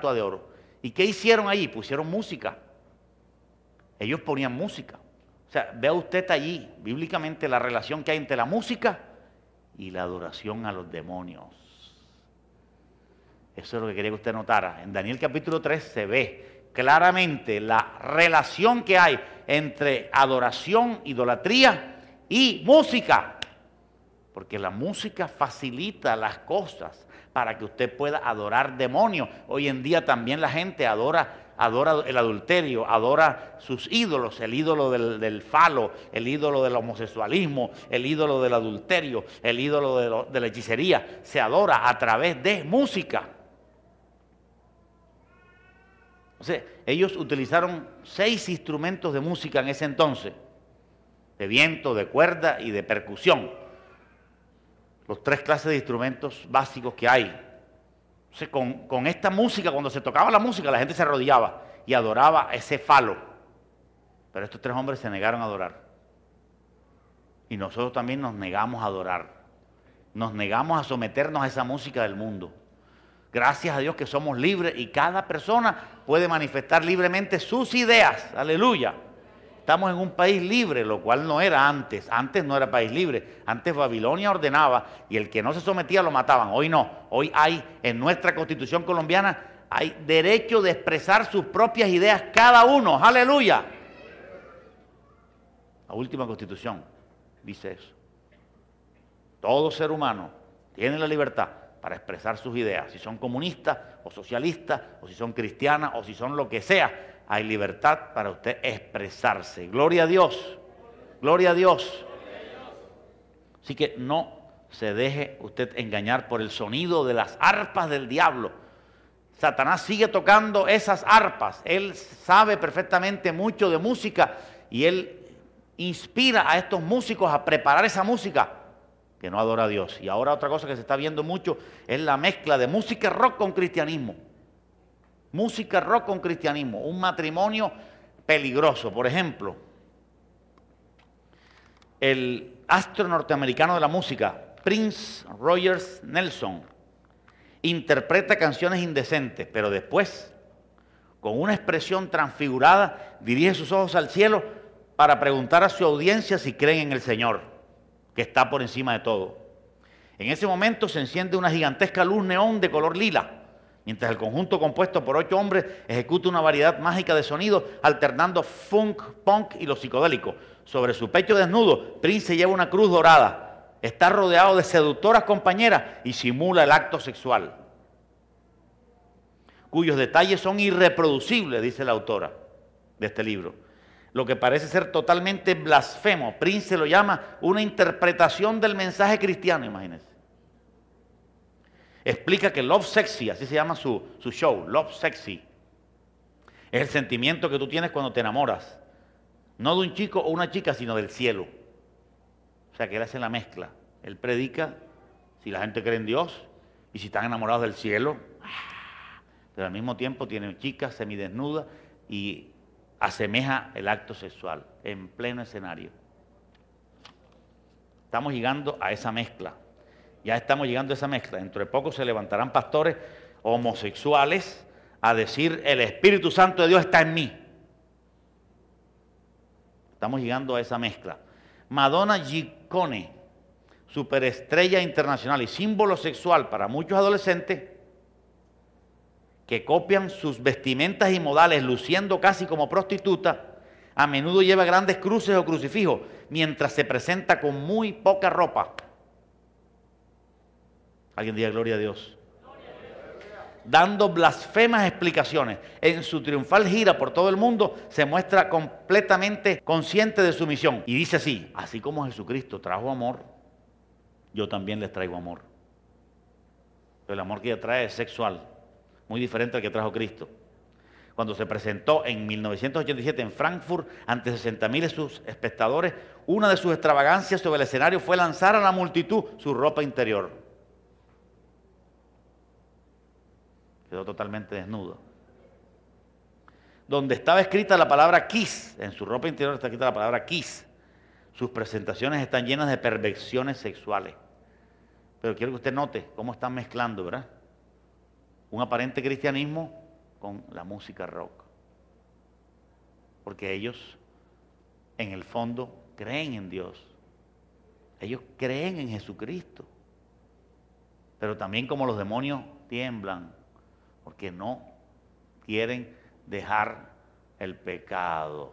de oro. ¿Y qué hicieron allí? Pusieron música. Ellos ponían música. O sea, vea usted allí, bíblicamente, la relación que hay entre la música y la adoración a los demonios. Eso es lo que quería que usted notara. En Daniel capítulo 3 se ve claramente la relación que hay entre adoración, idolatría y música. Porque la música facilita las cosas para que usted pueda adorar demonios. Hoy en día también la gente adora, adora el adulterio, adora sus ídolos, el ídolo del, falo, el ídolo del homosexualismo, el ídolo del adulterio, el ídolo de, la hechicería. Se adora a través de música. ellos utilizaron seis instrumentos de música en ese entonces, de viento, de cuerda y de percusión los tres clases de instrumentos básicos que hay. con, esta música, cuando se tocaba la música, la gente se arrodillaba y adoraba ese falo. Pero estos tres hombres se negaron a adorar. Y nosotros también nos negamos a adorar. Nos negamos a someternos a esa música del mundo. Gracias a Dios que somos libres y cada persona puede manifestar libremente sus ideas. Aleluya. Estamos en un país libre, lo cual no era antes. Antes no era país libre. Antes Babilonia ordenaba y el que no se sometía lo mataban. Hoy no. Hoy hay en nuestra constitución colombiana hay derecho de expresar sus propias ideas cada uno. Aleluya. La última constitución dice eso. Todo ser humano tiene la libertad para expresar sus ideas, si son comunistas o socialistas o si son cristianas o si son lo que sea hay libertad para usted expresarse. Gloria a Dios, gloria a Dios. Así que no se deje usted engañar por el sonido de las arpas del diablo. Satanás sigue tocando esas arpas. Él sabe perfectamente mucho de música y él inspira a estos músicos a preparar esa música que no adora a Dios. Y ahora otra cosa que se está viendo mucho es la mezcla de música rock con cristianismo. Música rock con cristianismo, un matrimonio peligroso. Por ejemplo, el astro norteamericano de la música, Prince Rogers Nelson, interpreta canciones indecentes, pero después, con una expresión transfigurada, dirige sus ojos al cielo para preguntar a su audiencia si creen en el Señor, que está por encima de todo. En ese momento se enciende una gigantesca luz neón de color lila mientras el conjunto compuesto por ocho hombres ejecuta una variedad mágica de sonidos, alternando funk, punk y lo psicodélico. Sobre su pecho desnudo, Prince lleva una cruz dorada, está rodeado de seductoras compañeras y simula el acto sexual, cuyos detalles son irreproducibles, dice la autora de este libro. Lo que parece ser totalmente blasfemo, Prince lo llama una interpretación del mensaje cristiano, imagínense explica que Love Sexy, así se llama su, show, Love Sexy, es el sentimiento que tú tienes cuando te enamoras, no de un chico o una chica, sino del cielo. O sea, que él hace la mezcla. Él predica si la gente cree en Dios y si están enamorados del cielo, pero al mismo tiempo tiene chicas semidesnudas y asemeja el acto sexual en pleno escenario. Estamos llegando a esa mezcla. Ya estamos llegando a esa mezcla. Dentro de poco se levantarán pastores homosexuales a decir, el Espíritu Santo de Dios está en mí. Estamos llegando a esa mezcla. Madonna Giccone, superestrella internacional y símbolo sexual para muchos adolescentes que copian sus vestimentas y modales luciendo casi como prostituta, a menudo lleva grandes cruces o crucifijos mientras se presenta con muy poca ropa. Alguien diga gloria a Dios. Dando blasfemas explicaciones. En su triunfal gira por todo el mundo se muestra completamente consciente de su misión. Y dice así, así como Jesucristo trajo amor, yo también les traigo amor. Pero el amor que ella trae es sexual, muy diferente al que trajo Cristo cuando se presentó en 1987 en Frankfurt ante 60.000 de sus espectadores, una de sus extravagancias sobre el escenario fue lanzar a la multitud su ropa interior. quedó totalmente desnudo. Donde estaba escrita la palabra kiss, en su ropa interior está escrita la palabra kiss. Sus presentaciones están llenas de perversiones sexuales. Pero quiero que usted note cómo están mezclando, ¿verdad? Un aparente cristianismo con la música rock. Porque ellos, en el fondo, creen en Dios. Ellos creen en Jesucristo. Pero también como los demonios tiemblan porque no quieren dejar el pecado.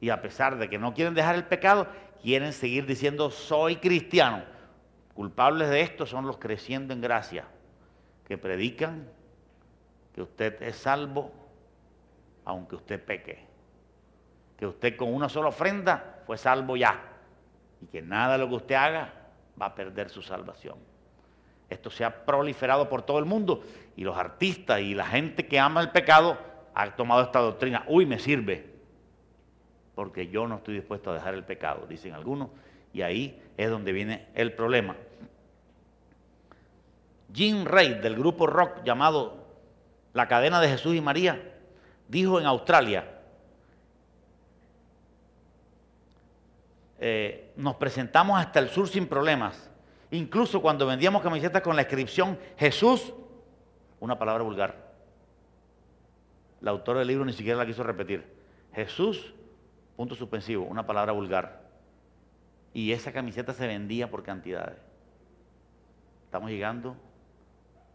Y a pesar de que no quieren dejar el pecado, quieren seguir diciendo soy cristiano. Culpables de esto son los creciendo en gracia, que predican que usted es salvo aunque usted peque, que usted con una sola ofrenda fue salvo ya y que nada de lo que usted haga va a perder su salvación. Esto se ha proliferado por todo el mundo y los artistas y la gente que ama el pecado ha tomado esta doctrina. Uy, me sirve, porque yo no estoy dispuesto a dejar el pecado, dicen algunos, y ahí es donde viene el problema. Jim Reid, del grupo rock llamado La cadena de Jesús y María, dijo en Australia, eh, nos presentamos hasta el sur sin problemas, Incluso cuando vendíamos camisetas con la inscripción Jesús, una palabra vulgar. La autora del libro ni siquiera la quiso repetir. Jesús, punto suspensivo, una palabra vulgar. Y esa camiseta se vendía por cantidades. Estamos llegando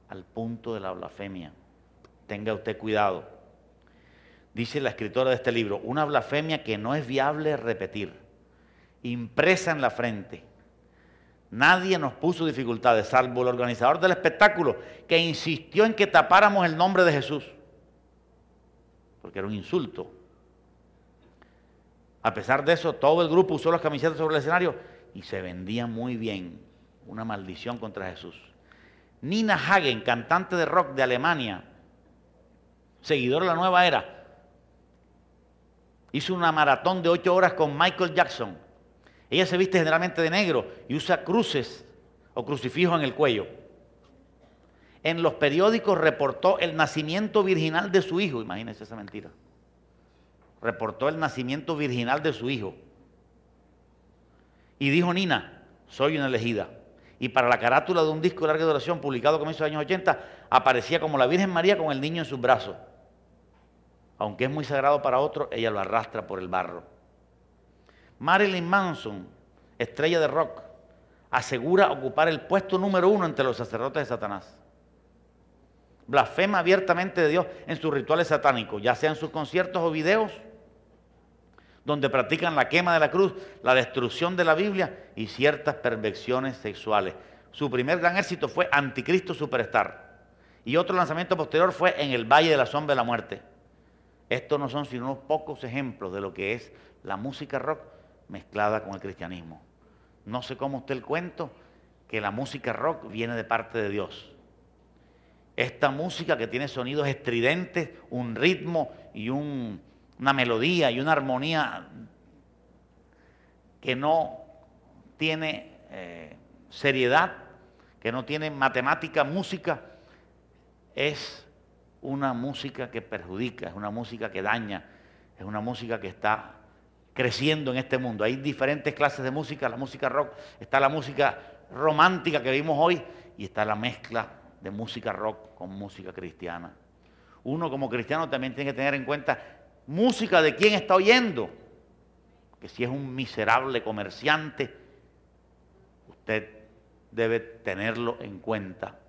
al punto de la blasfemia. Tenga usted cuidado. Dice la escritora de este libro, una blasfemia que no es viable repetir, impresa en la frente Nadie nos puso dificultades, salvo el organizador del espectáculo, que insistió en que tapáramos el nombre de Jesús, porque era un insulto. A pesar de eso, todo el grupo usó las camisetas sobre el escenario y se vendía muy bien. Una maldición contra Jesús. Nina Hagen, cantante de rock de Alemania, seguidor de la nueva era, hizo una maratón de ocho horas con Michael Jackson ella se viste generalmente de negro y usa cruces o crucifijos en el cuello. En los periódicos reportó el nacimiento virginal de su hijo. Imagínense esa mentira. Reportó el nacimiento virginal de su hijo. Y dijo Nina, soy una elegida. Y para la carátula de un disco de larga duración publicado a comienzos de los años 80, aparecía como la Virgen María con el niño en sus brazos. Aunque es muy sagrado para otro, ella lo arrastra por el barro. Marilyn Manson, estrella de rock, asegura ocupar el puesto número uno entre los sacerdotes de Satanás. Blasfema abiertamente de Dios en sus rituales satánicos, ya sean sus conciertos o videos, donde practican la quema de la cruz, la destrucción de la Biblia y ciertas perversiones sexuales. Su primer gran éxito fue Anticristo Superstar. Y otro lanzamiento posterior fue En el Valle de la Sombra de la Muerte. Estos no son sino unos pocos ejemplos de lo que es la música rock mezclada con el cristianismo. No sé cómo usted el cuento que la música rock viene de parte de Dios. Esta música que tiene sonidos estridentes, un ritmo y una melodía y una armonía que no tiene eh, seriedad, que no tiene matemática, música, es una música que perjudica, es una música que daña, es una música que está creciendo en este mundo. Hay diferentes clases de música, la música rock, está la música romántica que vimos hoy y está la mezcla de música rock con música cristiana. Uno como cristiano también tiene que tener en cuenta música de quién está oyendo. Que si es un miserable comerciante, usted debe tenerlo en cuenta.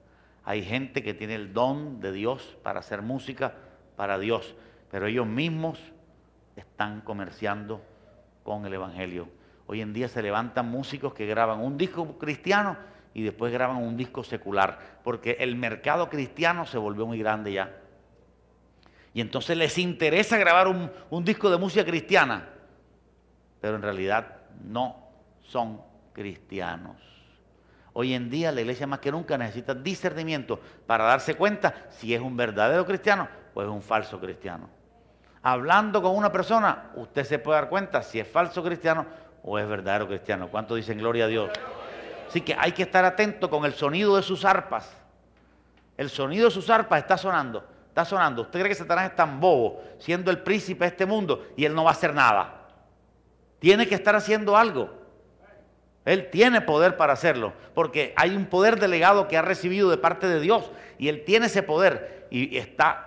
Hay gente que tiene el don de Dios para hacer música para Dios, pero ellos mismos están comerciando con el Evangelio. Hoy en día se levantan músicos que graban un disco cristiano y después graban un disco secular, porque el mercado cristiano se volvió muy grande ya. Y entonces les interesa grabar un, disco de música cristiana, pero en realidad no son cristianos. Hoy en día la iglesia más que nunca necesita discernimiento para darse cuenta si es un verdadero cristiano o es un falso cristiano hablando con una persona, usted se puede dar cuenta si es falso cristiano o es verdadero cristiano. ¿Cuánto dicen gloria a Dios? Así que hay que estar atento con el sonido de sus arpas. El sonido de sus arpas está sonando, está sonando. ¿Usted cree que Satanás es tan bobo, siendo el príncipe de este mundo, y él no va a hacer nada? Tiene que estar haciendo algo. Él tiene poder para hacerlo, porque hay un poder delegado que ha recibido de parte de Dios, y él tiene ese poder y está